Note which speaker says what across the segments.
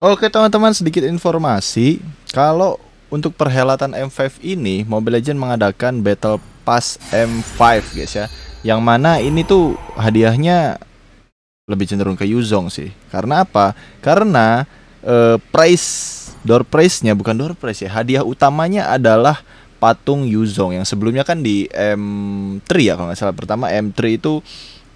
Speaker 1: Oke teman-teman sedikit informasi Kalau untuk perhelatan M5 ini Mobile Legends mengadakan Battle Pass M5 guys ya Yang mana ini tuh hadiahnya lebih cenderung ke Yuzong sih Karena apa? Karena eh, price door price nya bukan door price ya Hadiah utamanya adalah patung Yuzong Yang sebelumnya kan di M3 ya kalau nggak salah Pertama M3 itu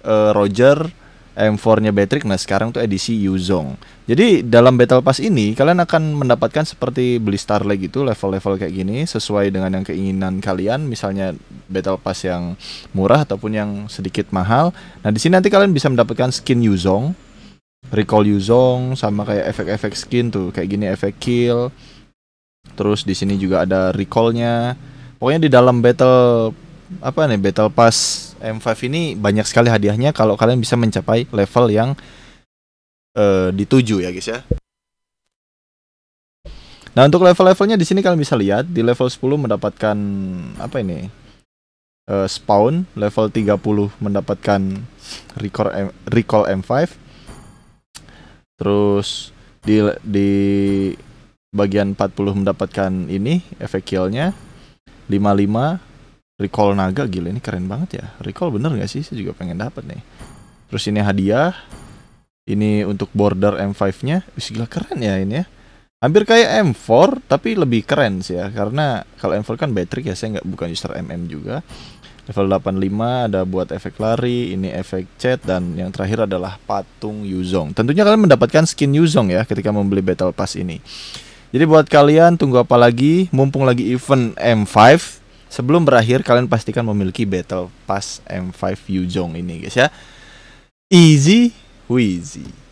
Speaker 1: eh, Roger M4-nya Batrick. Nah, sekarang tuh edisi Yuzong. Jadi, dalam Battle Pass ini kalian akan mendapatkan seperti beli Starlight gitu, level-level kayak gini sesuai dengan yang keinginan kalian, misalnya Battle Pass yang murah ataupun yang sedikit mahal. Nah, di sini nanti kalian bisa mendapatkan skin Yuzong, recall Yuzong sama kayak efek-efek skin tuh, kayak gini efek kill. Terus di sini juga ada recall-nya. Pokoknya di dalam battle apa nih battle pass M5 ini banyak sekali hadiahnya kalau kalian bisa mencapai level yang uh, eh, dituju ya guys ya. Nah, untuk level-levelnya di sini kalian bisa lihat di level 10 mendapatkan apa ini? Uh, spawn, level 30 mendapatkan recall M recall M5. Terus di di bagian 40 mendapatkan ini efek killnya 55 Recall naga gila ini keren banget ya. Recall bener gak sih? Saya juga pengen dapat nih. Terus ini hadiah. Ini untuk border M5-nya. Wih gila keren ya ini ya. Hampir kayak M4 tapi lebih keren sih ya karena kalau M4 kan battery ya saya nggak bukan user MM juga. Level 85 ada buat efek lari, ini efek chat dan yang terakhir adalah patung Yuzong. Tentunya kalian mendapatkan skin Yuzong ya ketika membeli Battle Pass ini. Jadi buat kalian tunggu apa lagi? Mumpung lagi event M5 Sebelum berakhir, kalian pastikan memiliki Battle Pass M5 Yuzhong ini guys ya. Easy, wheezy.